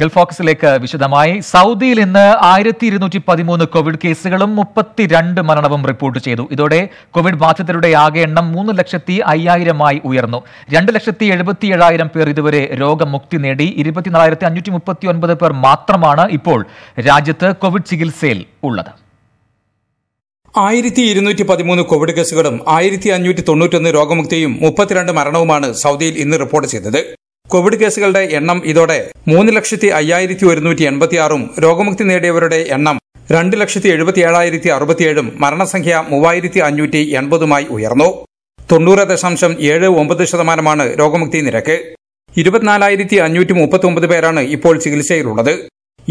Gulf ഫോക്കസിലേക്ക് വിശദമായി സൗദിയിൽ ഇന്ന് ആയിരത്തി ഇരുന്നൂറ്റി പതിമൂന്ന് കോവിഡ് കേസുകളും മുപ്പത്തിരണ്ട് മരണവും റിപ്പോർട്ട് ചെയ്തു ഇതോടെ കോവിഡ് ബാധിതരുടെ ആകെ എണ്ണം മൂന്ന് ലക്ഷത്തി അയ്യായിരമായി ഉയർന്നു രണ്ട് ലക്ഷത്തി എഴുപത്തി ഏഴായിരം പേർ ഇതുവരെ രോഗമുക്തി നേടി ഇരുപത്തിനാലായിരത്തി അഞ്ഞൂറ്റി മുപ്പത്തി ഒൻപത് പേർ മാത്രമാണ് ഇപ്പോൾ രാജ്യത്ത് കോവിഡ് ചികിത്സയിൽ ഉള്ളത് ആയിരത്തി ഇരുന്നൂറ്റി പതിമൂന്ന് കോവിഡ് കേസുകളും ആയിരത്തി അഞ്ഞൂറ്റി തൊണ്ണൂറ്റൊന്ന് രോഗമുക്തിയും മുപ്പത്തിരണ്ട് മരണവുമാണ് സൗദിയിൽ ഇന്ന് റിപ്പോർട്ട് ചെയ്തത് കോവിഡ് കേസുകളുടെ എണ്ണം ഇതോടെ മൂന്ന് ലക്ഷത്തി അയ്യായിരത്തി ഒരുന്നൂറ്റി എൺപത്തിയാറും രോഗമുക്തി നേടിയവരുടെ എണ്ണം രണ്ട് ലക്ഷത്തി എഴുപത്തി ഏഴായിരത്തി അറുപത്തിയേഴും മരണസംഖ്യ മൂവായിരത്തി അഞ്ഞൂറ്റി എൺപതുമായി ഉയർന്നു തൊണ്ണൂറ് ദശാംശം ഏഴ് ഒമ്പത് ശതമാനമാണ് രോഗമുക്തി നിരക്ക് ഇരുപത്തിനാലായിരത്തി അഞ്ഞൂറ്റി മുപ്പത്തി പേരാണ് ഇപ്പോൾ ചികിത്സയിലുള്ളത്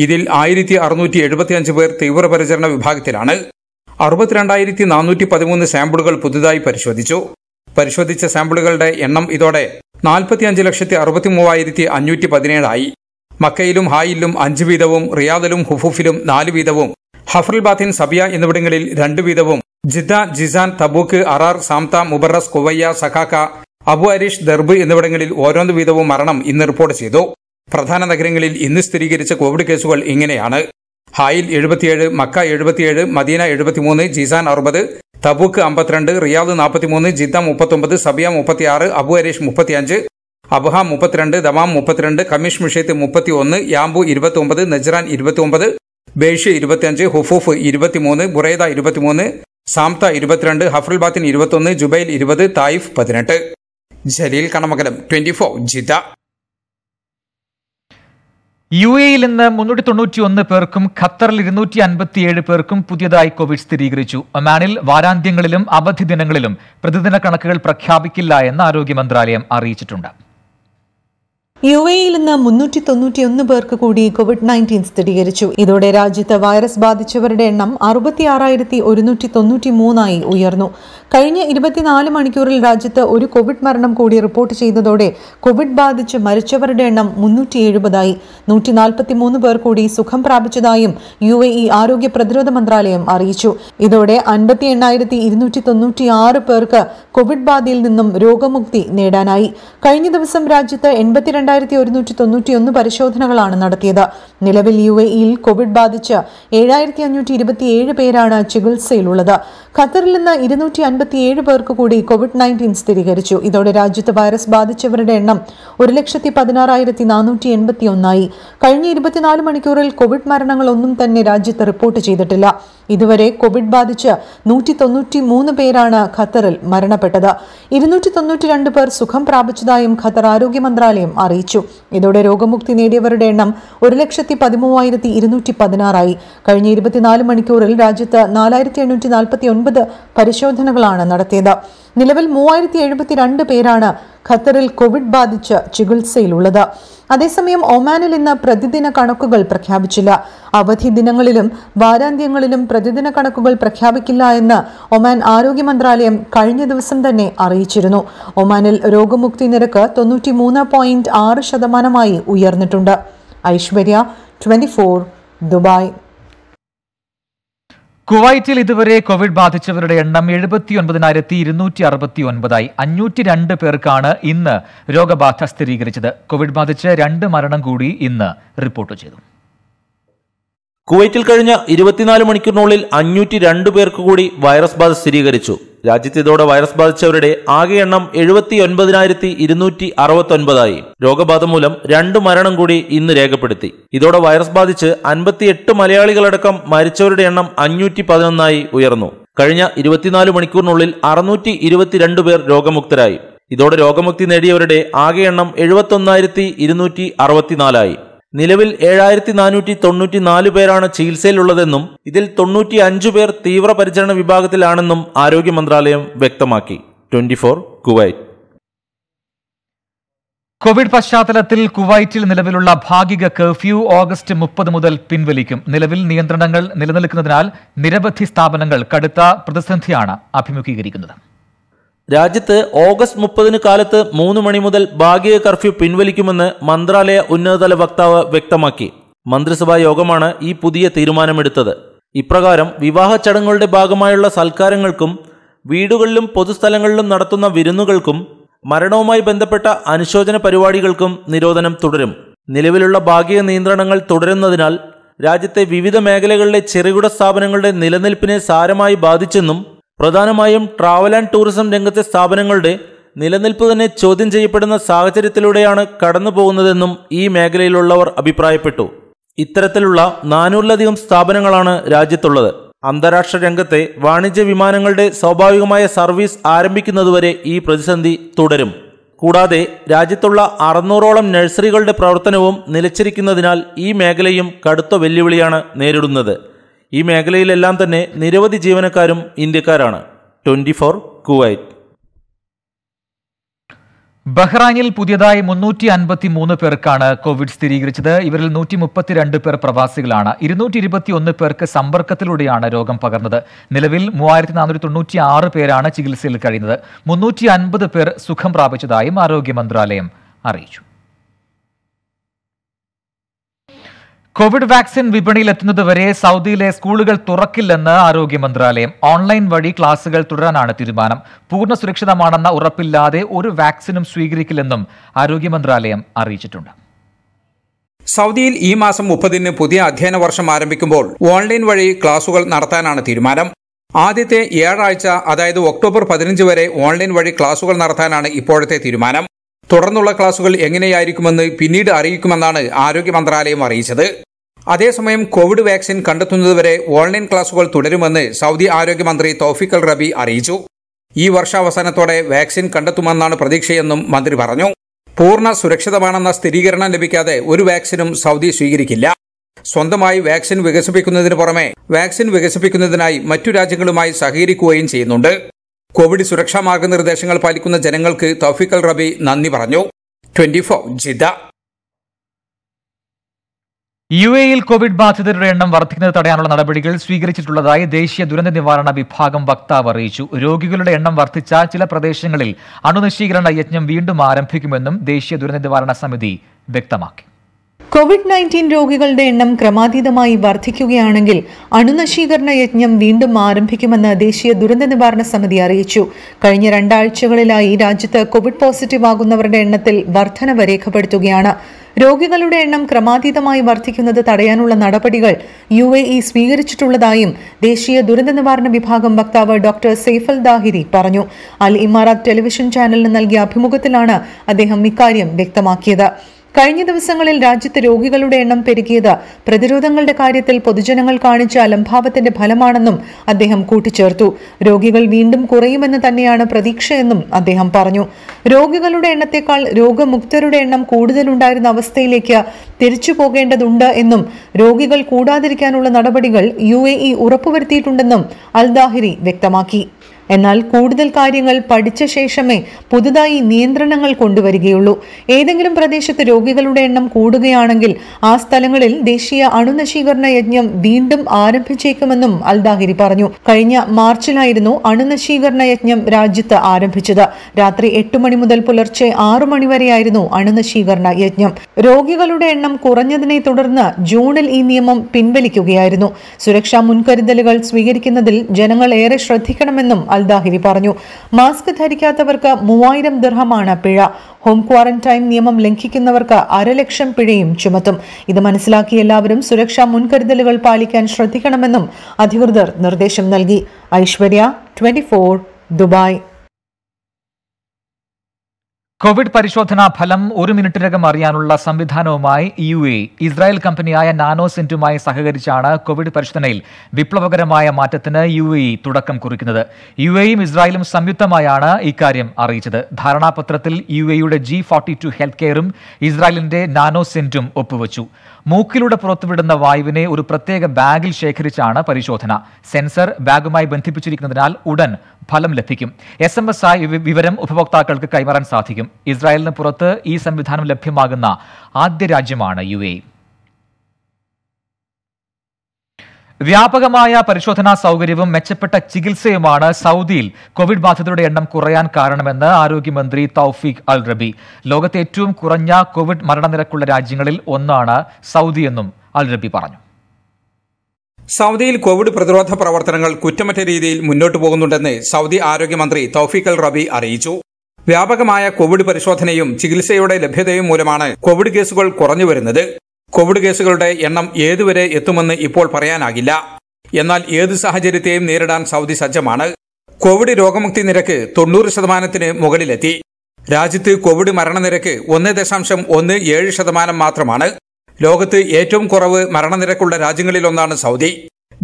ഇതിൽ ആയിരത്തി അറുന്നൂറ്റി എഴുപത്തിയഞ്ച് പേർ തീവ്രപരിചരണ വിഭാഗത്തിലാണ് അറുപത്തിരണ്ടായിരത്തി നാനൂറ്റി പതിമൂന്ന് സാമ്പിളുകൾ പുതുതായി പരിശോധിച്ചു പരിശോധിച്ച സാമ്പിളുകളുടെ എണ്ണം ഇതോടെ നാൽപ്പത്തിയഞ്ച് ലക്ഷത്തി അറുപത്തി മൂവായിരത്തി അഞ്ഞൂറ്റി പതിനേഴായി മക്കയിലും ഹായിലും അഞ്ച് വീതവും റിയാദിലും ഹുഫൂഫിലും നാല് വീതവും ഹഫ്രൽ ബാത്തിൻ സബിയ എന്നിവിടങ്ങളിൽ രണ്ട് വീതവും Jeddah Jizan Tabuk Arar Samtah Mubarraz Quwayiyah Sakaka Abu Arish Darb എന്നിവിടങ്ങളിൽ ഓരോന്ന് വീതവും മരണം ഇന്ന് റിപ്പോർട്ട് ചെയ്തു പ്രധാന നഗരങ്ങളിൽ ഇന്ന് സ്ഥിരീകരിച്ച കോവിഡ് കേസുകൾ ഇങ്ങനെയാണ് ഹായിൽ എഴുപത്തിയേഴ് മക്ക എഴുപത്തിയേഴ് മദീന എഴുപത്തിമൂന്ന് ജിസാൻ അറുപത് തബൂക്ക് അമ്പത്തിരണ്ട് റിയാദ് നാൽപ്പത്തിമൂന്ന് ജിദ്ദ മുപ്പത്തൊമ്പത് സബിയ മുപ്പത്തിയാറ് അബു ഹരീഷ് മുപ്പത്തിയഞ്ച് അബ്ഹാം മുപ്പത്തിരണ്ട് ദമാം മുപ്പത്തിരണ്ട് കമീഷ് മിഷേത്ത് മുപ്പത്തി ഒന്ന് യാംബു ഇരുപത്തിയൊമ്പത് നജ്റാൻ ഇരുപത്തിയൊമ്പത് ബേഷ് ഇരുപത്തിയഞ്ച് ഹുഫൂഫ് ഇരുപത്തിമൂന്ന് ബുറൈദ ഇരുപത്തിമൂന്ന് സാംത ഇരുപത്തിരണ്ട് ഹഫ്രുൽബാത്തിൻ ബാത്തിൻ ഇരുപത്തൊന്ന് ജുബൈൽ ഇരുപത് തായിഫ് പതിനെട്ട് Jaleel Kanamakalam twenty four Jeddah U എയിൽ ഇന്ന് മുന്നൂറ്റി തൊണ്ണൂറ്റി ഒന്ന് പേർക്കും ഖത്തറിൽ ഇരുന്നൂറ്റി അൻപത്തിയേഴ് പേർക്കും പുതിയതായി കോവിഡ് സ്ഥിരീകരിച്ചു ഒമാനിൽ വാരാന്ത്യങ്ങളിലും അവധി ദിനങ്ങളിലും പ്രതിദിന കണക്കുകൾ പ്രഖ്യാപിക്കില്ല എന്ന് ആരോഗ്യ മന്ത്രാലയം അറിയിച്ചിട്ടുണ്ട് യു എയിൽ ഇന്ന് മുന്നൂറ്റി തൊണ്ണൂറ്റിയൊന്ന് പേർക്ക് കൂടി കോവിഡ് നയൻറ്റീൻ സ്ഥിരീകരിച്ചു ഇതോടെ രാജ്യത്ത് വൈറസ് ബാധിച്ചവരുടെ എണ്ണം ആറായിരത്തി ഒരുന്നൂറ്റി തൊണ്ണൂറ്റി മൂന്നായി ഉയർന്നു കഴിഞ്ഞ ഇരുപത്തിനാല് മണിക്കൂറിൽ രാജ്യത്ത് ഒരു കോവിഡ് മരണം കൂടി റിപ്പോർട്ട് ചെയ്തതോടെ കോവിഡ് ബാധിച്ച് മരിച്ചവരുടെ എണ്ണം മുന്നൂറ്റി എഴുപതായി നൂറ്റി നാൽപ്പത്തി മൂന്ന് പേർ കൂടി സുഖം പ്രാപിച്ചതായും യു എ ഇ ആരോഗ്യ പ്രതിരോധ മന്ത്രാലയം അറിയിച്ചു ഇതോടെ അൻപത്തി എണ്ണായിരത്തി ഇരുന്നൂറ്റി തൊണ്ണൂറ്റി ആറ് പേർക്ക് കോവിഡ് ബാധയിൽ നിന്നും രോഗമുക്തി നേടാനായി കഴിഞ്ഞ ദിവസം രാജ്യത്ത് എൺപത്തിരണ്ടായിരത്തി ഒരുന്നൂറ്റി തൊണ്ണൂറ്റിയൊന്ന് പരിശോധനകളാണ് നടത്തിയത് നിലവിൽ യു എ ഇയിൽ കോവിഡ് ബാധിച്ച് ഏഴായിരത്തി അഞ്ഞൂറ്റി ഇരുപത്തിയേഴ് പേരാണ് ചികിത്സയിലുള്ളത് ഖത്തറിൽ നിന്ന് ഇരുന്നൂറ്റി അൻപത്തിയേഴ് പേർക്ക് കൂടി കോവിഡ് നയൻറ്റീൻ സ്ഥിരീകരിച്ചു ഇതോടെ രാജ്യത്ത് വൈറസ് ബാധിച്ചവരുടെ എണ്ണം ഒരു ലക്ഷത്തി പതിനാറായിരത്തി നാനൂറ്റി എൺപത്തി ഒന്നായി കഴിഞ്ഞ ഇരുപത്തിനാല് മണിക്കൂറിൽ കോവിഡ് മരണങ്ങളൊന്നും തന്നെ രാജ്യത്ത് റിപ്പോർട്ട് ചെയ്തിട്ടില്ല ഇതുവരെ കോവിഡ് ബാധിച്ച് നൂറ്റി തൊണ്ണൂറ്റി മൂന്ന് പേരാണ് ഖത്തറിൽ മരണപ്പെട്ടത് ഇരുന്നൂറ്റി തൊണ്ണൂറ്റി രണ്ട് പേർ സുഖം പ്രാപിച്ചതായും ഖത്തർ ആരോഗ്യ മന്ത്രാലയം അറിയിച്ചു ഇതോടെ രോഗമുക്തി നേടിയവരുടെ എണ്ണം ഒരു ലക്ഷത്തി പതിമൂവായിരത്തി ഇരുന്നൂറ്റി പതിനാറായി കഴിഞ്ഞ ഇരുപത്തിനാല് മണിക്കൂറിൽ രാജ്യത്ത് നാലായിരത്തി എണ്ണൂറ്റി നാൽപ്പത്തി ഒൻപത് പരിശോധനകളാണ് ചികിത്സയാണ് നടത്തിയത് നിലവിൽ മൂവായിരത്തി എഴുപത്തി രണ്ട് പേരാണ് ഖത്തറിൽ കോവിഡ് ബാധിച്ച് ചികിത്സയിലുള്ളത് അതേസമയം ഒമാനിൽ ഇന്ന് പ്രതിദിന കണക്കുകൾ പ്രഖ്യാപിച്ചില്ല അവധി ദിനങ്ങളിലും വാരാന്ത്യങ്ങളിലും പ്രതിദിന കണക്കുകൾ പ്രഖ്യാപിക്കില്ല എന്ന് ഒമാൻ ആരോഗ്യ മന്ത്രാലയം കഴിഞ്ഞ ദിവസം തന്നെ അറിയിച്ചിരുന്നു ഒമാനിൽ രോഗമുക്തി നിരക്ക് തൊണ്ണൂറ്റി മൂന്ന് പോയിന്റ് ആറ് ശതമാനമായി ഉയർന്നിട്ടുണ്ട് ഐശ്വര്യ ട്വന്റി ദുബായ് കുവൈറ്റിൽ ഇതുവരെ കോവിഡ് ബാധിച്ചവരുടെ എണ്ണം എഴുപത്തി ഒൻപതിനായിരത്തി ഇരുന്നൂറ്റി അറുപത്തി ഒൻപതായി അഞ്ഞൂറ്റി രണ്ട് പേർക്കാണ് ഇന്ന് രോഗബാധ സ്ഥിരീകരിച്ചത് കോവിഡ് ബാധിച്ച് രണ്ട് മരണം കൂടി ഇന്ന് റിപ്പോർട്ട് ചെയ്തു കുവൈറ്റിൽ കഴിഞ്ഞ ഇരുപത്തിനാല് മണിക്കൂറിനുള്ളിൽ അഞ്ഞൂറ്റി രണ്ട് പേർക്ക് കൂടി വൈറസ് ബാധ സ്ഥിരീകരിച്ചു രാജ്യത്ത് ഇതോടെ വൈറസ് ബാധിച്ചവരുടെ ആകെ എണ്ണം എഴുപത്തി ഒൻപതിനായിരത്തി ഇരുന്നൂറ്റി അറുപത്തൊൻപതായി രോഗബാധ മൂലം രണ്ട് മരണം കൂടി ഇന്ന് രേഖപ്പെടുത്തി ഇതോടെ വൈറസ് ബാധിച്ച് അൻപത്തിയെട്ട് മലയാളികളടക്കം മരിച്ചവരുടെ എണ്ണം അഞ്ഞൂറ്റി പതിനൊന്നായി ഉയർന്നു കഴിഞ്ഞ ഇരുപത്തിനാല് മണിക്കൂറിനുള്ളിൽ അറുന്നൂറ്റി ഇരുപത്തിരണ്ട് പേർ രോഗമുക്തരായി ഇതോടെ രോഗമുക്തി നേടിയവരുടെ ആകെ എണ്ണം എഴുപത്തി ഒന്നായിരത്തി ഇരുന്നൂറ്റി അറുപത്തിനാലായി നിലവിൽ ഏഴായിരത്തി നാനൂറ്റി തൊണ്ണൂറ്റി നാല് പേരാണ് ചികിത്സയിലുള്ളതെന്നും ഇതിൽ തൊണ്ണൂറ്റി അഞ്ചു പേർ തീവ്രപരിചരണ വിഭാഗത്തിലാണെന്നും ആരോഗ്യ മന്ത്രാലയം വ്യക്തമാക്കി ട്വന്റി ഫോർ കുവൈറ്റ് കോവിഡ് പശ്ചാത്തലത്തിൽ കുവൈറ്റിൽ നിലവിലുള്ള ഭാഗിക കർഫ്യൂ ഓഗസ്റ്റ് മുപ്പത് മുതൽ പിൻവലിക്കും നിലവിൽ നിയന്ത്രണങ്ങൾ നിലനിൽക്കുന്നതിനാൽ നിരവധി സ്ഥാപനങ്ങൾ കടുത്ത പ്രതിസന്ധിയാണ് അഭിമുഖീകരിക്കുന്നത് രാജ്യത്ത് ഓഗസ്റ്റ് മുപ്പതിന് കാലത്ത് മൂന്ന് മണി മുതൽ ഭാഗിക കർഫ്യൂ പിൻവലിക്കുമെന്ന് മന്ത്രാലയ ഉന്നതതല വക്താവ് വ്യക്തമാക്കി മന്ത്രിസഭാ യോഗമാണ് ഈ പുതിയ തീരുമാനമെടുത്തത് ഇപ്രകാരം വിവാഹ ചടങ്ങുകളുടെ ഭാഗമായുള്ള സൽക്കാരങ്ങൾക്കും വീടുകളിലും പൊതുസ്ഥലങ്ങളിലും നടത്തുന്ന വിരുന്നുകൾക്കും മരണവുമായി ബന്ധപ്പെട്ട അനുശോചന പരിപാടികൾക്കും നിരോധനം തുടരും നിലവിലുള്ള ഭാഗിക നിയന്ത്രണങ്ങൾ തുടരുന്നതിനാൽ രാജ്യത്തെ വിവിധ മേഖലകളിലെ ചെറുകിട സ്ഥാപനങ്ങളുടെ നിലനിൽപ്പിനെ സാരമായി ബാധിച്ചെന്നും പ്രധാനമായും ട്രാവൽ ആൻഡ് ടൂറിസം രംഗത്തെ സ്ഥാപനങ്ങളുടെ നിലനിൽപ്പ് തന്നെ ചോദ്യം ചെയ്യപ്പെടുന്ന സാഹചര്യത്തിലൂടെയാണ് കടന്നു പോകുന്നതെന്നും ഈ മേഖലയിലുള്ളവർ അഭിപ്രായപ്പെട്ടു ഇത്തരത്തിലുള്ള നാനൂറിലധികം സ്ഥാപനങ്ങളാണ് രാജ്യത്തുള്ളത് അന്താരാഷ്ട്ര രംഗത്തെ വാണിജ്യ വിമാനങ്ങളുടെ സ്വാഭാവികമായ സർവീസ് ആരംഭിക്കുന്നതുവരെ ഈ പ്രതിസന്ധി തുടരും കൂടാതെ രാജ്യത്തുള്ള അറുന്നൂറോളം നഴ്സറികളുടെ പ്രവർത്തനവും നിലച്ചിരിക്കുന്നതിനാൽ ഈ മേഖലയും കടുത്ത വെല്ലുവിളിയാണ് നേരിടുന്നത് ഈ മേഖലയിലെല്ലാം തന്നെ നിരവധി ജീവനക്കാരും ഇന്ത്യക്കാരാണ് ട്വന്റി ഫോർ കുവൈറ്റ് ബഹ്റാനിൽ പുതിയതായി മുന്നൂറ്റി അൻപത്തി മൂന്ന് പേർക്കാണ് കോവിഡ് സ്ഥിരീകരിച്ചത് ഇവരിൽ നൂറ്റി മുപ്പത്തിരണ്ട് പേർ പ്രവാസികളാണ് ഇരുന്നൂറ്റി ഇരുപത്തി ഒന്ന് പേർക്ക് സമ്പർക്കത്തിലൂടെയാണ് രോഗം പകർന്നത് നിലവിൽ മൂവായിരത്തി നാനൂറ്റി തൊണ്ണൂറ്റി ആറ് പേരാണ് ചികിത്സയിൽ കഴിയുന്നത് മുന്നൂറ്റി അൻപത് പേർ സുഖം പ്രാപിച്ചതായും ആരോഗ്യ മന്ത്രാലയം അറിയിച്ചു കോവിഡ് വാക്സിൻ വിപണിയിൽ എത്തുന്നതുവരെ സൗദിയിലെ സ്കൂളുകൾ തുറക്കില്ലെന്ന് ആരോഗ്യ മന്ത്രാലയം ഓൺലൈൻ വഴി ക്ലാസുകൾ തുടരാനാണ് തീരുമാനം പൂർണ്ണ സുരക്ഷിതമാണെന്ന ഉറപ്പില്ലാതെ ഒരു വാക്സിനും സ്വീകരിക്കില്ലെന്നും ആരോഗ്യ മന്ത്രാലയം അറിയിച്ചിട്ടുണ്ട് സൗദിയിൽ ഈ മാസം മുപ്പതിന് പുതിയ അധ്യയന വർഷം ആരംഭിക്കുമ്പോൾ ഓൺലൈൻ വഴി ക്ലാസുകൾ നടത്താനാണ് തീരുമാനം ആദ്യത്തെ ഏഴാഴ്ച അതായത് ഒക്ടോബർ പതിനഞ്ച് വരെ ഓൺലൈൻ വഴി ക്ലാസുകൾ നടത്താനാണ് ഇപ്പോഴത്തെ തീരുമാനം തുടർന്നുള്ള ക്ലാസുകൾ എങ്ങനെയായിരിക്കുമെന്ന് പിന്നീട് അറിയിക്കുമെന്നാണ് ആരോഗ്യ മന്ത്രാലയം അറിയിച്ചത് അതേസമയം കോവിഡ് വാക്സിൻ കണ്ടെത്തുന്നതുവരെ ഓൺലൈൻ ക്ലാസുകൾ തുടരുമെന്ന് സൗദി ആരോഗ്യമന്ത്രി തോഫിക്കൽ റബി അറിയിച്ചു ഈ വർഷാവസാനത്തോടെ വാക്സിൻ കണ്ടെത്തുമെന്നാണ് പ്രതീക്ഷയെന്നും മന്ത്രി പറഞ്ഞു പൂർണ്ണ സുരക്ഷിതമാണെന്ന സ്ഥിരീകരണം ലഭിക്കാതെ ഒരു വാക്സിനും സൗദി സ്വീകരിക്കില്ല സ്വന്തമായി വാക്സിൻ വികസിപ്പിക്കുന്നതിന് പുറമെ വാക്സിൻ വികസിപ്പിക്കുന്നതിനായി മറ്റു രാജ്യങ്ങളുമായി സഹകരിക്കുകയും ചെയ്യുന്നുണ്ട് കോവിഡ് സുരക്ഷാ മാർഗനിർദ്ദേശങ്ങൾ പാലിക്കുന്ന ജനങ്ങൾക്ക് തൗഫിക്കൽ റബി നന്ദി പറഞ്ഞു ട്വന്റി ഫോർ ജിദ യു എയിൽ കോവിഡ് ബാധിതരുടെ എണ്ണം വർദ്ധിക്കുന്നത് തടയാനുള്ള നടപടികൾ സ്വീകരിച്ചിട്ടുള്ളതായി ദേശീയ ദുരന്ത നിവാരണ വിഭാഗം വക്താവ് അറിയിച്ചു രോഗികളുടെ എണ്ണം വർദ്ധിച്ച ചില പ്രദേശങ്ങളിൽ അണുനശീകരണ യജ്ഞം വീണ്ടും ആരംഭിക്കുമെന്നും ദേശീയ ദുരന്ത നിവാരണ സമിതി വ്യക്തമാക്കി കോവിഡ് നയൻറ്റീൻ രോഗികളുടെ എണ്ണം ക്രമാതീതമായി വർദ്ധിക്കുകയാണെങ്കിൽ അണുനശീകരണ യജ്ഞം വീണ്ടും ആരംഭിക്കുമെന്ന് ദേശീയ ദുരന്ത നിവാരണ സമിതി അറിയിച്ചു കഴിഞ്ഞ രണ്ടാഴ്ചകളിലായി രാജ്യത്ത് കോവിഡ് പോസിറ്റീവ് ആകുന്നവരുടെ എണ്ണത്തിൽ വർധനവ് രേഖപ്പെടുത്തുകയാണ് രോഗികളുടെ എണ്ണം ക്രമാതീതമായി വർദ്ധിക്കുന്നത് തടയാനുള്ള നടപടികൾ യു എ ഇ സ്വീകരിച്ചിട്ടുള്ളതായും ദേശീയ ദുരന്ത നിവാരണ വിഭാഗം വക്താവ് ഡോക്ടർ സെയ്ഫൽ ദാഹിരി പറഞ്ഞു അൽ ഇമാറാത്ത് ടെലിവിഷൻ ചാനലിന് നൽകിയ അഭിമുഖത്തിലാണ് അദ്ദേഹം ഇക്കാര്യം വ്യക്തമാക്കിയത് കഴിഞ്ഞ ദിവസങ്ങളിൽ രാജ്യത്ത് രോഗികളുടെ എണ്ണം പെരുകിയത് പ്രതിരോധങ്ങളുടെ കാര്യത്തിൽ പൊതുജനങ്ങൾ കാണിച്ച അലംഭാവത്തിന്റെ ഫലമാണെന്നും അദ്ദേഹം കൂട്ടിച്ചേർത്തു രോഗികൾ വീണ്ടും കുറയുമെന്ന് തന്നെയാണ് പ്രതീക്ഷയെന്നും അദ്ദേഹം പറഞ്ഞു രോഗികളുടെ എണ്ണത്തേക്കാൾ രോഗമുക്തരുടെ എണ്ണം കൂടുതലുണ്ടായിരുന്ന അവസ്ഥയിലേക്ക് തിരിച്ചു പോകേണ്ടതുണ്ട് എന്നും രോഗികൾ കൂടാതിരിക്കാനുള്ള നടപടികൾ യു എ ഇ ഉറപ്പുവരുത്തിയിട്ടുണ്ടെന്നും അൽദാഹിരി വ്യക്തമാക്കി എന്നാൽ കൂടുതൽ കാര്യങ്ങൾ പഠിച്ച ശേഷമേ പുതുതായി നിയന്ത്രണങ്ങൾ കൊണ്ടുവരികയുള്ളൂ ഏതെങ്കിലും പ്രദേശത്ത് രോഗികളുടെ എണ്ണം കൂടുകയാണെങ്കിൽ ആ സ്ഥലങ്ങളിൽ ദേശീയ അണുനശീകരണ യജ്ഞം വീണ്ടും ആരംഭിച്ചേക്കുമെന്നും അൽദാഹിരി പറഞ്ഞു കഴിഞ്ഞ മാർച്ചിലായിരുന്നു അണുനശീകരണ യജ്ഞം രാജ്യത്ത് ആരംഭിച്ചത് രാത്രി എട്ട് മണി മുതൽ പുലർച്ചെ ആറു മണിവരെയായിരുന്നു അണുനശീകരണ യജ്ഞം രോഗികളുടെ എണ്ണം കുറഞ്ഞതിനെ തുടർന്ന് ജൂണിൽ ഈ നിയമം പിൻവലിക്കുകയായിരുന്നു സുരക്ഷാ മുൻകരുതലുകൾ സ്വീകരിക്കുന്നതിൽ ജനങ്ങൾ ഏറെ ശ്രദ്ധിക്കണമെന്നും അൽദാഹിരി പറഞ്ഞു മാസ്ക് ധരിക്കാത്തവർക്ക് മൂവായിരം ദർഹമാണ് പിഴ ഹോം ക്വാറന്റൈൻ നിയമം ലംഘിക്കുന്നവർക്ക് അരലക്ഷം പിഴയും ചുമത്തും ഇത് മനസ്സിലാക്കി എല്ലാവരും സുരക്ഷാ മുൻകരുതലുകൾ പാലിക്കാൻ ശ്രദ്ധിക്കണമെന്നും അധികൃതർ നിർദ്ദേശം നൽകി ഐശ്വര്യ ട്വന്റി ദുബായ് കോവിഡ് പരിശോധനാ ഫലം ഒരു മിനിറ്റിനകം അറിയാനുള്ള സംവിധാനവുമായി യു എ ഇസ്രായേൽ കമ്പനിയായ നാനോസെന്റുമായി സഹകരിച്ചാണ് കോവിഡ് പരിശോധനയിൽ വിപ്ലവകരമായ മാറ്റത്തിന് യു എ തുടക്കം കുറിക്കുന്നത് യു എയും ഇസ്രായേലും സംയുക്തമായാണ് ഇക്കാര്യം അറിയിച്ചത് ധാരണാപത്രത്തിൽ യു എയുടെ ജി ഫോർട്ടി ടു ഹെൽത്ത് കെയറും ഇസ്രായേലിന്റെ നാനോസെന്റും ഒപ്പുവച്ചു മൂക്കിലൂടെ പുറത്തുവിടുന്ന വായുവിനെ ഒരു പ്രത്യേക ബാഗിൽ ശേഖരിച്ചാണ് പരിശോധന സെൻസർ ബാഗുമായി ബന്ധിപ്പിച്ചിരിക്കുന്നതിനാൽ ഉടൻ ഫലം ലഭിക്കും എസ് എം എസ് ആയി വിവരം ഉപഭോക്താക്കൾക്ക് കൈമാറാൻ സാധിക്കും ഇസ്രായേലിന് പുറത്ത് ഈ സംവിധാനം ലഭ്യമാകുന്ന ആദ്യ രാജ്യമാണ് യു വ്യാപകമായ പരിശോധനാ സൗകര്യവും മെച്ചപ്പെട്ട ചികിത്സയുമാണ് സൗദിയിൽ കോവിഡ് ബാധിതരുടെ എണ്ണം കുറയാൻ കാരണമെന്ന് ആരോഗ്യമന്ത്രി തൗഫീഖ് അൽ റബി ലോകത്തെ ഏറ്റവും കുറഞ്ഞ കോവിഡ് മരണനിരക്കുള്ള രാജ്യങ്ങളിൽ ഒന്നാണ് സൗദിയെന്നും അൽ റബി പറഞ്ഞു സൗദിയിൽ കോവിഡ് പ്രതിരോധ പ്രവർത്തനങ്ങൾ കുറ്റമറ്റ രീതിയിൽ മുന്നോട്ടു പോകുന്നുണ്ടെന്ന് സൗദി ആരോഗ്യമന്ത്രി തൗഫീഖ് അൽ റബി അറിയിച്ചു വ്യാപകമായ കോവിഡ് പരിശോധനയും ചികിത്സയുടെ ലഭ്യതയും മൂലമാണ് കോവിഡ് കേസുകൾ കുറഞ്ഞു വരുന്നത് കോവിഡ് കേസുകളുടെ എണ്ണം ഏതുവരെ എത്തുമെന്ന് ഇപ്പോൾ പറയാനാകില്ല എന്നാൽ ഏത് സാഹചര്യത്തെയും നേരിടാൻ സൗദി സജ്ജമാണ് കോവിഡ് രോഗമുക്തി നിരക്ക് തൊണ്ണൂറ് ശതമാനത്തിന് മുകളിലെത്തി രാജ്യത്ത് കോവിഡ് മരണനിരക്ക് ഒന്ന് ദശാംശം ഒന്ന് ഏഴ് ശതമാനം മാത്രമാണ് ലോകത്ത് ഏറ്റവും കുറവ് മരണനിരക്കുള്ള രാജ്യങ്ങളിലൊന്നാണ് സൗദി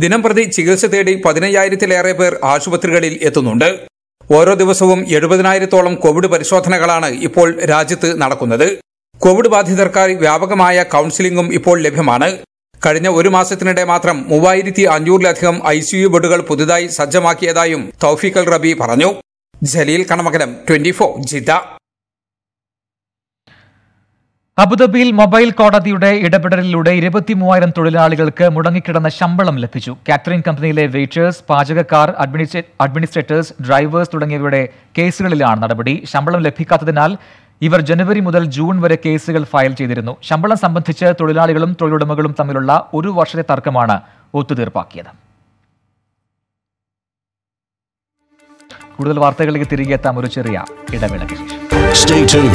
ദിനംപ്രതി ചികിത്സ തേടി പതിനയ്യായിരത്തിലേറെ പേർ ആശുപത്രികളിൽ എത്തുന്നുണ്ട് ഓരോ ദിവസവും എഴുപതിനായിരത്തോളം കോവിഡ് പരിശോധനകളാണ് ഇപ്പോൾ രാജ്യത്ത് നടക്കുന്നത് കോവിഡ് ബാധിതർക്കായി വ്യാപകമായ കൌൺസിലിംഗും ഇപ്പോൾ ലഭ്യമാണ് കഴിഞ്ഞ ഒരു മാസത്തിനിടെ മാത്രം മൂവായിരത്തി അഞ്ഞൂറിലധികം ഐ സി യു ബെഡുകൾ പുതുതായി സജ്ജമാക്കിയതായും തൌഫീഖൽ റബി പറഞ്ഞു Jaleel Kanamakalam twenty four Jeddah അബുദാബിയിൽ മൊബൈൽ കോടതിയുടെ ഇടപെടലിലൂടെ ഇരുപത്തിമൂവായിരം തൊഴിലാളികൾക്ക് മുടങ്ങിക്കിടന്ന ശമ്പളം ലഭിച്ചു കാറ്ററിംഗ് കമ്പനിയിലെ വെയിറ്റേഴ്സ് പാചകക്കാർ അഡ്മിനിസ്ട്രേറ്റേഴ്സ് ഡ്രൈവേഴ്സ് തുടങ്ങിയവരുടെ കേസുകളിലാണ് നടപടി ശമ്പളം ലഭിക്കാത്തതിനാൽ ഇവർ ജനുവരി മുതൽ ജൂൺ വരെ കേസുകൾ ഫയൽ ചെയ്തിരുന്നു ശമ്പളം സംബന്ധിച്ച് തൊഴിലാളികളും തൊഴിലുടമകളും തമ്മിലുള്ള ഒരു വർഷത്തെ തർക്കമാണ് ഒത്തുതീർപ്പാക്കിയത് കൂടുതൽ വാർത്തകളിലേക്ക് തിരികെ എത്താം ഒരു ചെറിയ ഇടവേളയ്ക്ക് ശേഷം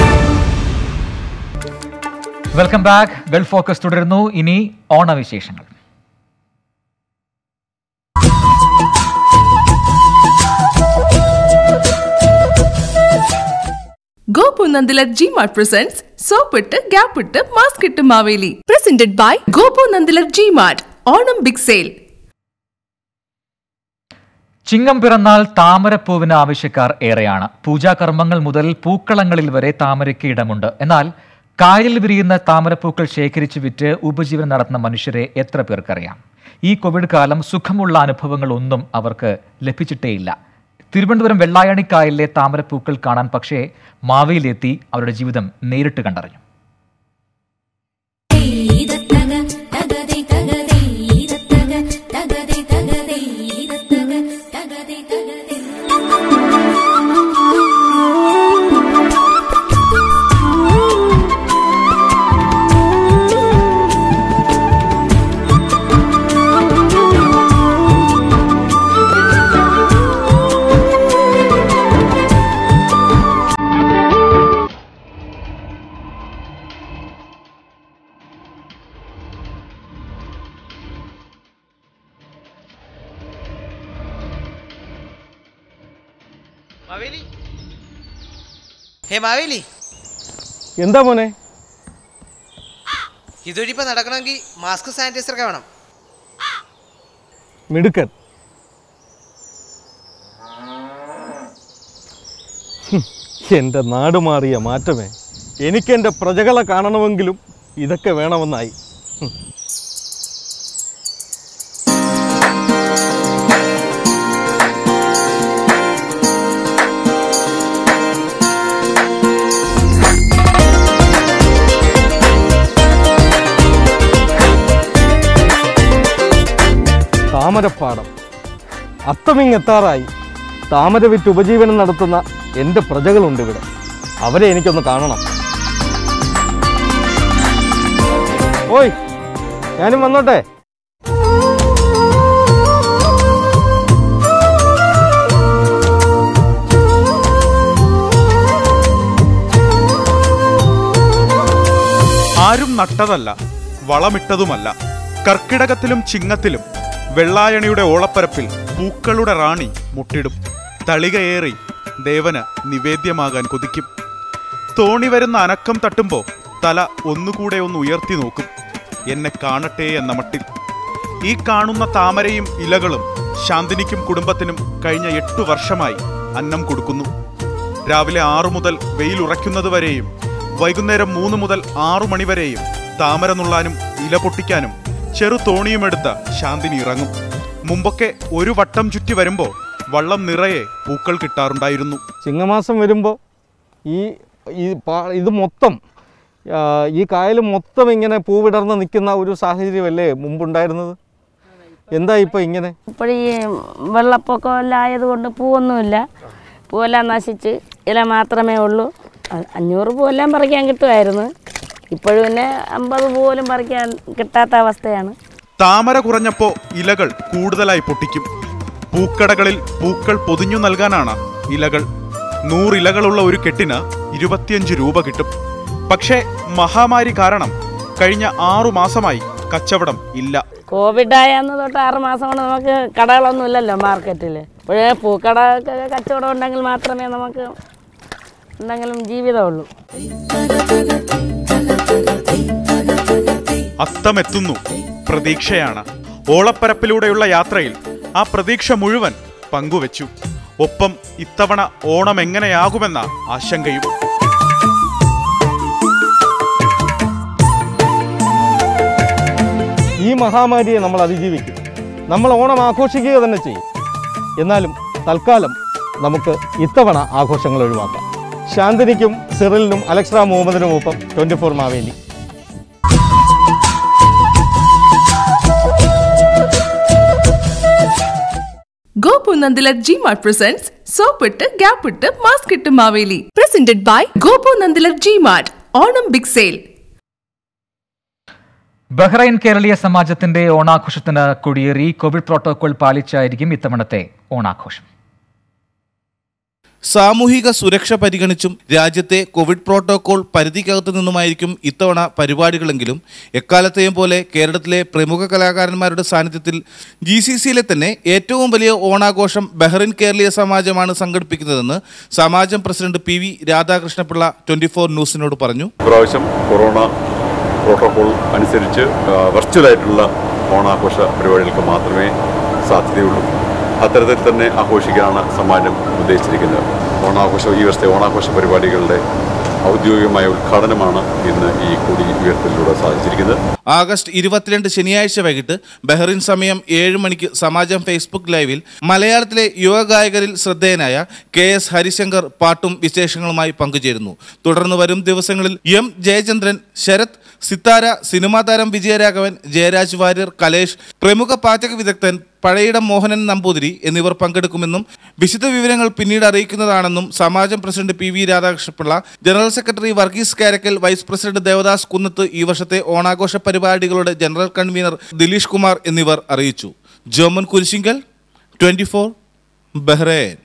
24. വെൽക്കം ബാക്ക് ഗൾഫ് ഫോക്കസ് തുടരുന്നു ഇനി ഓണവിശേഷങ്ങൾ Gopu G mart presents soap ഇട്ട് ഗ്യാപ്പ് ഇട്ട് മാസ്ക് ഇട്ട് Maveli presented by Gopu Nandilath G mart Onam big sale Chingam പിറന്നാൽ താമരപ്പൂവിന് ആവശ്യക്കാർ ഏറെയാണ് പൂജാകർമ്മങ്ങൾ മുതൽ പൂക്കളങ്ങളിൽ വരെ താമരയ്ക്ക് ഇടമുണ്ട് എന്നാൽ കായലിൽ വിരിയുന്ന താമരപ്പൂക്കൾ ശേഖരിച്ച് വിറ്റ് ഉപജീവനം നടത്തുന്ന മനുഷ്യരെ എത്ര പേർക്കറിയാം ഈ കോവിഡ് കാലം സുഖമുള്ള അനുഭവങ്ങളൊന്നും അവർക്ക് ലഭിച്ചിട്ടേയില്ല തിരുവനന്തപുരം വെള്ളായണി താമരപ്പൂക്കൾ കാണാൻ പക്ഷേ മാവയിലെത്തി അവരുടെ ജീവിതം നേരിട്ട് കണ്ടറിഞ്ഞു മാവേലി ഹേ എന്താ മോനെ ഇതൊഴി ഇപ്പൊ നടക്കണമെങ്കിൽ മാസ്ക് സാനിറ്റൈസർ ഒക്കെ വേണം മിടുക്കൻ എന്റെ നാട് മാറിയ മാറ്റമേ എനിക്കെൻ്റെ പ്രജകളെ കാണണമെങ്കിലും ഇതൊക്കെ വേണമെന്നായി താമരപ്പാടം അത്തമിങ്ങെത്താറായി താമര വിറ്റ് ഉപജീവനം നടത്തുന്ന എൻ്റെ പ്രജകളുണ്ട് ഇവിടെ അവരെ എനിക്കൊന്ന് കാണണം ഓയ് ഞാനും വന്നോട്ടെ ആരും നട്ടതല്ല വളമിട്ടതുമല്ല കർക്കിടകത്തിലും ചിങ്ങത്തിലും വെള്ളായണിയുടെ ഓളപ്പരപ്പിൽ പൂക്കളുടെ റാണി മുട്ടിടും തളികയേറി ദേവന് നിവേദ്യമാകാൻ കൊതിക്കും തോണി വരുന്ന അനക്കം തട്ടുമ്പോൾ തല ഒന്നുകൂടെ ഒന്ന് ഉയർത്തി നോക്കും എന്നെ കാണട്ടെ എന്ന മട്ടിൽ ഈ കാണുന്ന താമരയും ഇലകളും ശാന്തിനിക്കും കുടുംബത്തിനും കഴിഞ്ഞ എട്ടു വർഷമായി അന്നം കൊടുക്കുന്നു രാവിലെ ആറു മുതൽ വെയിൽ ഉറയ്ക്കുന്നത് വരെയും വൈകുന്നേരം മൂന്ന് മുതൽ ആറു മണിവരെയും താമര നുള്ളാനും ഇല പൊട്ടിക്കാനും ചെറു തോണിയുമെടുത്ത ശാന്തിനി ഇറങ്ങും മുമ്പൊക്കെ ഒരു വട്ടം ചുറ്റി വരുമ്പോൾ വള്ളം നിറയെ പൂക്കൾ കിട്ടാറുണ്ടായിരുന്നു ചിങ്ങമാസം വരുമ്പോൾ ഈ ഇത് മൊത്തം ഈ കായൽ മൊത്തം ഇങ്ങനെ പൂവിടർന്ന് നിൽക്കുന്ന ഒരു സാഹചര്യമല്ലേ മുമ്പുണ്ടായിരുന്നത് എന്താ ഇപ്പൊ ഇങ്ങനെ ഇപ്പോഴീ ഈ വെള്ളപ്പൊക്കം എല്ലാം ആയതുകൊണ്ട് പൂവൊന്നുമില്ല പൂവെല്ലാം നശിച്ച് ഇല മാത്രമേ ഉള്ളൂ അഞ്ഞൂറ് പൂവെല്ലാം പറിക്കാൻ കിട്ടുമായിരുന്നു ഇപ്പോഴും പിന്നെ അമ്പത് പോലും പറിക്കാൻ കിട്ടാത്ത അവസ്ഥയാണ് താമര കുറഞ്ഞപ്പോൾ ഇലകൾ കൂടുതലായി പൊട്ടിക്കും പൂക്കടകളിൽ പൂക്കൾ പൊതിഞ്ഞു നൽകാനാണ് ഇലകൾ നൂറിലകളുള്ള ഒരു കെട്ടിന് ഇരുപത്തിയഞ്ച് രൂപ കിട്ടും പക്ഷേ മഹാമാരി കാരണം കഴിഞ്ഞ ആറു മാസമായി കച്ചവടം ഇല്ല കോവിഡ് ആയെന്ന് തൊട്ട് മാസം മാസമാണ് നമുക്ക് കടകളൊന്നും ഇല്ലല്ലോ മാർക്കറ്റിൽ ഇപ്പോഴേ പൂക്കട കച്ചവടം ഉണ്ടെങ്കിൽ മാത്രമേ നമുക്ക് എന്തെങ്കിലും ജീവിതമുള്ളൂ അത്തമെത്തുന്നു പ്രതീക്ഷയാണ് ഓളപ്പരപ്പിലൂടെയുള്ള യാത്രയിൽ ആ പ്രതീക്ഷ മുഴുവൻ പങ്കുവച്ചു ഒപ്പം ഇത്തവണ ഓണം എങ്ങനെയാകുമെന്ന ആശങ്കയും ഈ മഹാമാരിയെ നമ്മൾ അതിജീവിക്കും നമ്മൾ ഓണം ആഘോഷിക്കുക തന്നെ ചെയ്യും എന്നാലും തൽക്കാലം നമുക്ക് ഇത്തവണ ആഘോഷങ്ങൾ ഒഴിവാക്കാം ശാന്തിനിക്കും സിറിലിനും അലക്സ്ര മുഹമ്മദിനും ഒപ്പം ട്വൻറ്റി ഫോർ മാവേലി ഗോപുനന്ദിലർ ജി മാർട്ട് പ്രസൻസ് സോപ്പ് ഇട്ട് ഗ്യാപ്പ് ഇട്ട് മാസ്ക് ഇട്ട് മാവേലി പ്രസന്റഡ് ബൈ ഗോപുനന്ദിലർ G mart Onam big sale Bahrain കേരളീയ സമാജത്തിന്റെ ഓണാഘോഷത്തിന് കുടിയേറി കോവിഡ് പ്രോട്ടോകോൾ പാലിച്ചായിരിക്കും ഇത്തവണത്തെ ഓണാഘോഷം സാമൂഹിക സുരക്ഷ പരിഗണിച്ചും രാജ്യത്തെ കോവിഡ് പ്രോട്ടോകോൾ പരിധിക്കകത്തു നിന്നുമായിരിക്കും ഇത്തവണ പരിപാടികളെങ്കിലും എക്കാലത്തെയും പോലെ കേരളത്തിലെ പ്രമുഖ കലാകാരന്മാരുടെ സാന്നിധ്യത്തിൽ ജി സി സിയിലെ തന്നെ ഏറ്റവും വലിയ ഓണാഘോഷം ബഹ്റിൻ കേരളീയ സമാജമാണ് സംഘടിപ്പിക്കുന്നതെന്ന് സമാജം president P V Radhakrishna Pillai twenty four ന്യൂസിനോട് പറഞ്ഞു പ്രാവശ്യം കൊറോണ പ്രോട്ടോകോൾ അനുസരിച്ച് വെർച്വലായിട്ടുള്ള ഓണാഘോഷ പരിപാടികൾക്ക് മാത്രമേ സാധ്യതയുള്ളൂ അത്തരത്തിൽ തന്നെ ആഘോഷിക്കാനാണ് സമ്മാനം ഉദ്ദേശിച്ചിരിക്കുന്നത് ഓണാഘോഷ ഈ വർഷത്തെ ഓണാഘോഷ പരിപാടികളുടെ ഔദ്യോഗികമായ ഉദ്ഘാടനമാണ് ഇന്ന് ഈ കൂടി ഉയർത്തലിലൂടെ സാധിച്ചിരിക്കുന്നത് ആഗസ്റ്റ് ഇരുപത്തിരണ്ട് ശനിയാഴ്ച വൈകിട്ട് ബഹ്റിൻ സമയം ഏഴ് മണിക്ക് സമാജം ഫേസ്ബുക്ക് ലൈവിൽ മലയാളത്തിലെ യുവഗായകരിൽ ശ്രദ്ധേയനായ കെ എസ് ഹരിശങ്കർ പാട്ടും വിശേഷങ്ങളുമായി പങ്കുചേരുന്നു തുടർന്ന് വരും ദിവസങ്ങളിൽ എം ജയചന്ദ്രൻ ശരത് സിത്താര സിനിമാ താരം വിജയരാഘവൻ ജയരാജ് വാര്യർ കലേഷ് പ്രമുഖ പാചക വിദഗ്ധൻ പഴയിടം മോഹനൻ നമ്പൂതിരി എന്നിവർ പങ്കെടുക്കുമെന്നും വിശദ വിവരങ്ങൾ പിന്നീട് അറിയിക്കുന്നതാണെന്നും സമാജം president P V Radhakrishnapillai general secretary Varghese Karakkal vice president Devadas Kunnath ഈ വർഷത്തെ ഓണാഘോഷ പരിപാടികളുടെ ജനറൽ കൺവീനർ ദിലീഷ് കുമാർ എന്നിവർ അറിയിച്ചു German Kurisinkal twenty four Bahrain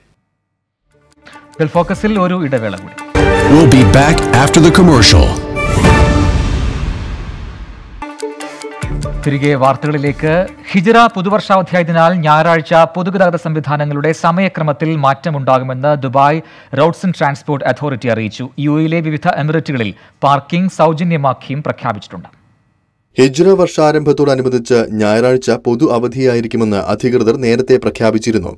ഫോക്കസിൽ ഒരു ഇടവേള കൂടി We'll be back after the commercial. തിരികെ വാർത്തകളിലേക്ക് ഹിജറ പുതുവർഷാവധിയായതിനാൽ ഞായറാഴ്ച പൊതുഗതാഗത സംവിധാനങ്ങളുടെ സമയക്രമത്തിൽ മാറ്റമുണ്ടാകുമെന്ന് Dubai roads and transport authority അറിയിച്ചു യു എയിലെ വിവിധ എമിറേറ്റുകളിൽ പാർക്കിംഗ് സൗജന്യമാക്കിയും പ്രഖ്യാപിച്ചിട്ടുണ്ട് ഹിജ്റ വർഷാരംഭത്തോടനുബന്ധിച്ച് ഞായറാഴ്ച പൊതു അവധിയായിരിക്കുമെന്ന് അധികൃതർ നേരത്തെ പ്രഖ്യാപിച്ചിരുന്നു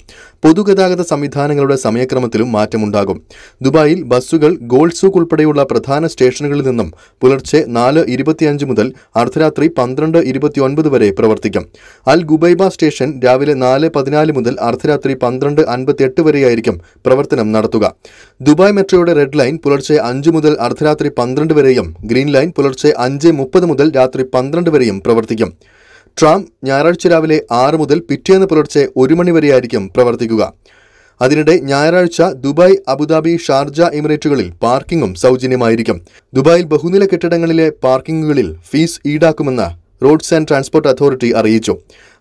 പൊതുഗതാഗത സംവിധാനങ്ങളുടെ സമയക്രമത്തിലും മാറ്റമുണ്ടാകും ദുബായിൽ ബസ്സുകൾ ഗോൾഡ് സൂക്ക് ഉൾപ്പെടെയുള്ള പ്രധാന സ്റ്റേഷനുകളിൽ നിന്നും പുലർച്ചെ നാല് ഇരുപത്തിയഞ്ച് മുതൽ അർദ്ധരാത്രി പന്ത്രണ്ട് ഇരുപത്തിയൊൻപത് വരെ പ്രവർത്തിക്കും അൽ ഗുബൈബ സ്റ്റേഷൻ രാവിലെ നാല് പതിനാല് മുതൽ അർദ്ധരാത്രി പന്ത്രണ്ട് അൻപത്തിയെട്ട് വരെയായിരിക്കും പ്രവർത്തനം നടത്തുക ദുബായ് മെട്രോയുടെ റെഡ് ലൈൻ പുലർച്ചെ അഞ്ച് മുതൽ അർദ്ധരാത്രി പന്ത്രണ്ട് വരെയും ഗ്രീൻ ലൈൻ പുലർച്ചെ അഞ്ച് മുപ്പത് മുതൽ രാത്രി പന്ത്രണ്ട് വരെയും പ്രവർത്തിക്കും ട്രാം ഞായറാഴ്ച രാവിലെ ആറ് മുതൽ പിറ്റേന്ന് പുലർച്ചെ ഒരു മണിവരെയായിരിക്കും പ്രവർത്തിക്കുക അതിനിടെ ഞായറാഴ്ച ദുബായ് അബുദാബി ഷാർജ എമിറേറ്റുകളിൽ പാർക്കിംഗും സൗജന്യമായിരിക്കും ദുബായിൽ ബഹുനില കെട്ടിടങ്ങളിലെ പാർക്കിംഗുകളിൽ ഫീസ് ഈടാക്കുമെന്ന് റോഡ്സ് ആൻഡ് ട്രാൻസ്പോർട്ട് അതോറിറ്റി അറിയിച്ചു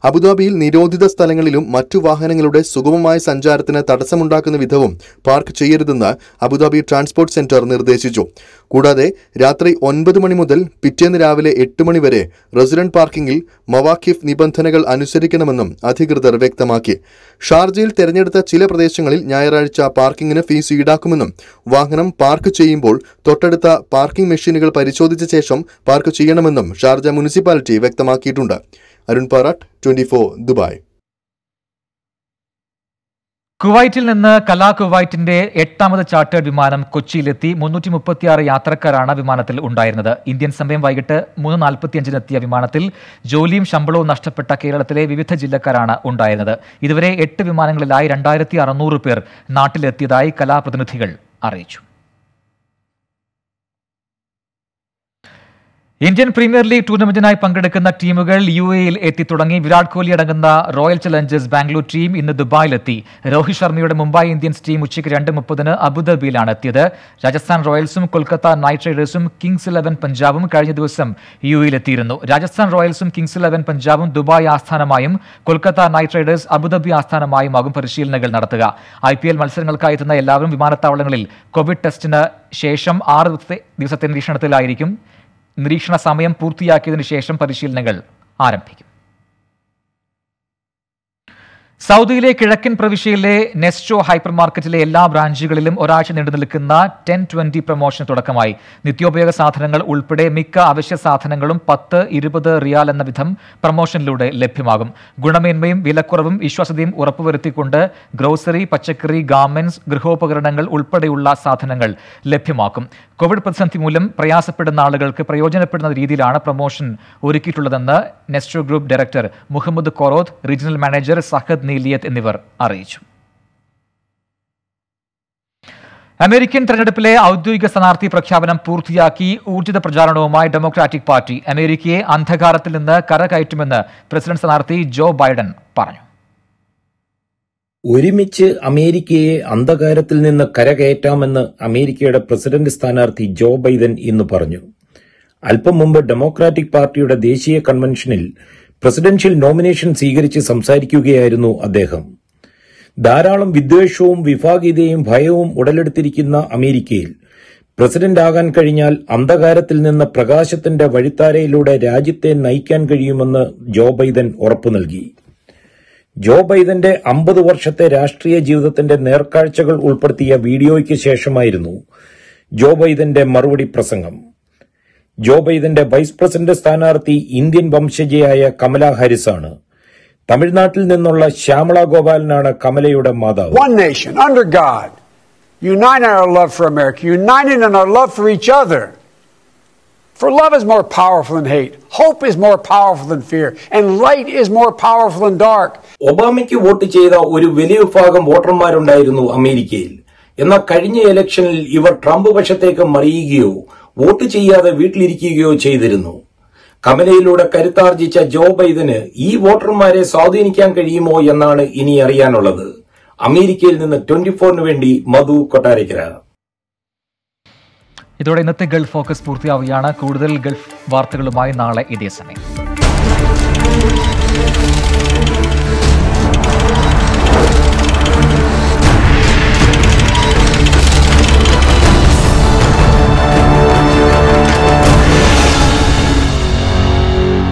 അബുദാബിയിൽ നിരോധിത സ്ഥലങ്ങളിലും മറ്റു വാഹനങ്ങളുടെ സുഗമമായ സഞ്ചാരത്തിന് തടസ്സമുണ്ടാക്കുന്ന വിധവും പാർക്ക് ചെയ്യരുതെന്ന് അബുദാബി ട്രാൻസ്പോർട്ട് സെന്റർ നിർദ്ദേശിച്ചു കൂടാതെ രാത്രി ഒൻപത് മണി മുതൽ പിറ്റേന്ന് രാവിലെ എട്ട് മണി വരെ റെസിഡന്റ് പാർക്കിംഗിൽ മവാഖിഫ് നിബന്ധനകൾ അനുസരിക്കണമെന്നും അധികൃതർ വ്യക്തമാക്കി ഷാർജയിൽ തെരഞ്ഞെടുത്ത ചില പ്രദേശങ്ങളിൽ ഞായറാഴ്ച പാർക്കിംഗിന് ഫീസ് ഈടാക്കുമെന്നും വാഹനം പാർക്ക് ചെയ്യുമ്പോൾ തൊട്ടടുത്ത പാർക്കിംഗ് മെഷീനുകൾ പരിശോധിച്ച ശേഷം പാർക്ക് ചെയ്യണമെന്നും ഷാർജ മുനിസിപ്പാലിറ്റി വ്യക്തമാക്കിയിട്ടുണ്ട് അരുൺ പാറാട്ട് ട്വന്റി ദുബായ് കുവൈറ്റിൽ നിന്ന് കലാ കുവൈറ്റിന്റെ എട്ടാമത് ചാർട്ടേഡ് വിമാനം കൊച്ചിയിലെത്തി മുന്നൂറ്റി മുപ്പത്തിയാറ് യാത്രക്കാരാണ് വിമാനത്തിൽ ഉണ്ടായിരുന്നത് ഇന്ത്യൻ സമയം വൈകിട്ട് മൂന്ന് നാൽപ്പത്തിയഞ്ചിനെത്തിയ വിമാനത്തിൽ ജോലിയും ശമ്പളവും നഷ്ടപ്പെട്ട കേരളത്തിലെ വിവിധ ജില്ലക്കാരാണ് ഉണ്ടായിരുന്നത് ഇതുവരെ എട്ട് വിമാനങ്ങളിലായി രണ്ടായിരത്തി അറുന്നൂറ് പേർ നാട്ടിലെത്തിയതായി കലാപ്രതിനിധികൾ അറിയിച്ചു ഇന്ത്യൻ പ്രീമിയർ ലീഗ് ടൂർണമെന്റിനായി പങ്കെടുക്കുന്ന ടീമുകൾ യു എയിൽ തുടങ്ങി വിരാട് കോഹ്ലി അടങ്ങുന്ന റോയൽ ചലഞ്ചേഴ്സ് ബാംഗ്ലൂർ ടീം ഇന്ന് ദുബായിലെത്തി രോഹിത് ശർമ്മയുടെ മുംബൈ ഇന്ത്യൻസ് ടീം ഉച്ചയ്ക്ക് രണ്ട് മുപ്പതിന് അബുദാബിയിലാണ് എത്തിയത് രാജസ്ഥാൻ റോയൽസും കൊൽക്കത്ത നൈറ്റ് റൈഡേഴ്സും കിങ്സ് ഇലവൻ പഞ്ചാബും കഴിഞ്ഞ ദിവസം യു എത്തിയിരുന്നു രാജസ്ഥാൻ റോയൽസും കിങ്സ് ഇലവൻ പഞ്ചാബും ദുബായ് ആസ്ഥാനമായും കൊൽക്കത്ത നൈറ്റ് റൈഡേഴ്സ് അബുദാബി ആസ്ഥാനമായുമാകും പരിശീലനങ്ങൾ നടത്തുക ഐ പി എൽ മത്സരങ്ങൾക്കായി എത്തുന്ന എല്ലാവരും വിമാനത്താവളങ്ങളിൽ കോവിഡ് ടെസ്റ്റിന് ശേഷം ആറ് ദിവസത്തെ നിരീക്ഷണത്തിലായിരിക്കും നിരീക്ഷണ സമയം പൂർത്തിയാക്കിയതിനു ശേഷം പരിശീലനങ്ങൾ ആരംഭിക്കും സൗദിയിലെ കിഴക്കൻ പ്രവിശ്യയിലെ നെസ്റ്റോ ഹൈപ്പർമാർക്കറ്റിലെ എല്ലാ ബ്രാഞ്ചുകളിലും ഒരാഴ്ച നീണ്ടു നിൽക്കുന്ന ടെൻ ട്വന്റി പ്രൊമോഷൻ തുടക്കമായി നിത്യോപയോഗ സാധനങ്ങൾ ഉൾപ്പെടെ മിക്ക അവശ്യ സാധനങ്ങളും പത്ത് ഇരുപത് റിയാൽ എന്ന വിധം പ്രൊമോഷനിലൂടെ ലഭ്യമാകും ഗുണമേന്മയും വിലക്കുറവും വിശ്വാസ്യതയും ഉറപ്പുവരുത്തിക്കൊണ്ട് ഗ്രോസറി പച്ചക്കറി ഗാർമെന്റ്സ് ഗൃഹോപകരണങ്ങൾ ഉൾപ്പെടെയുള്ള സാധനങ്ങൾ ലഭ്യമാക്കും കോവിഡ് പ്രതിസന്ധി മൂലം പ്രയാസപ്പെടുന്ന ആളുകൾക്ക് പ്രയോജനപ്പെടുന്ന രീതിയിലാണ് പ്രൊമോഷൻ ഒരുക്കിയിട്ടുള്ളതെന്ന് Nesto group director Muhammad Koroth regional manager Sahad Neeliyath എന്നിവർ അറിയിച്ചു അമേരിക്കൻ തെരഞ്ഞെടുപ്പിലെ ഔദ്യോഗിക സ്ഥാനാർത്ഥി പ്രഖ്യാപനം പൂർത്തിയാക്കി ഊർജിത പ്രചാരണവുമായി ഡെമോക്രാറ്റിക് പാർട്ടി അമേരിക്കയെ അന്ധകാരത്തിൽ നിന്ന് കരകയറ്റുമെന്ന് പ്രസിഡന്റ് സ്ഥാനാർത്ഥി ജോ ബൈഡൻ പറഞ്ഞു ഒരുമിച്ച് അമേരിക്കയെ അന്ധകാരത്തിൽ നിന്ന് കരകയറ്റാമെന്ന് അമേരിക്കയുടെ പ്രസിഡന്റ് സ്ഥാനാർത്ഥി ജോ ബൈഡൻ ഇന്ന് പറഞ്ഞു അല്പം മുമ്പ് ഡെമോക്രാറ്റിക് പാർട്ടിയുടെ ദേശീയ കൺവെൻഷനിൽ പ്രസിഡൻഷ്യൽ നോമിനേഷൻ സ്വീകരിച്ച് സംസാരിക്കുകയായിരുന്നു അദ്ദേഹം ധാരാളം വിദ്വേഷവും വിഭാഗീതയും ഭയവും ഉടലെടുത്തിരിക്കുന്ന അമേരിക്കയിൽ പ്രസിഡന്റ് കഴിഞ്ഞാൽ അന്ധകാരത്തിൽ നിന്ന് പ്രകാശത്തിന്റെ വഴിത്താരയിലൂടെ രാജ്യത്തെ നയിക്കാൻ കഴിയുമെന്ന് ജോ ബൈഡൻ ഉറപ്പു നൽകി ജോ ബൈദന്റെ അമ്പത് വർഷത്തെ രാഷ്ട്രീയ ജീവിതത്തിന്റെ നേർക്കാഴ്ചകൾ ഉൾപ്പെടുത്തിയ വീഡിയോയ്ക്ക് ശേഷമായിരുന്നു ജോ ബൈദന്റെ മറുപടി പ്രസംഗം ജോ ബൈഡന്റെ വൈസ് പ്രസിഡന്റ് സ്ഥാനാർത്ഥി ഇന്ത്യൻ വംശജയായ കമല ആണ് തമിഴ്നാട്ടിൽ നിന്നുള്ള ശ്യാമള ഗോപാലനാണ് കമലയുടെ മാതാവ് For love is more powerful than hate. Hope is more powerful than fear. And light is more powerful than dark. ഒബാമയ്ക്ക് വോട്ട് ചെയ്ത ഒരു വലിയ വിഭാഗം വോട്ടർമാരുണ്ടായിരുന്നു അമേരിക്കയിൽ എന്നാൽ കഴിഞ്ഞ ഇലക്ഷനിൽ ഇവർ ട്രംപ് പക്ഷത്തേക്ക് മറിയുകയോ വോട്ട് ചെയ്യാതെ വീട്ടിലിരിക്കുകയോ ചെയ്തിരുന്നു കമലയിലൂടെ കരുത്താർജിച്ച ജോ ബൈഡന് ഈ വോട്ടർമാരെ സ്വാധീനിക്കാൻ കഴിയുമോ എന്നാണ് ഇനി അറിയാനുള്ളത് അമേരിക്കയിൽ നിന്ന് ട്വന്റി ഫോറിന് വേണ്ടി മധു കൊട്ടാരക്കര ഇതോടെ ഇന്നത്തെ ഗൾഫ് ഫോക്കസ് പൂർത്തിയാവുകയാണ് കൂടുതൽ ഗൾഫ് വാർത്തകളുമായി നാളെ ഇതേ സമയം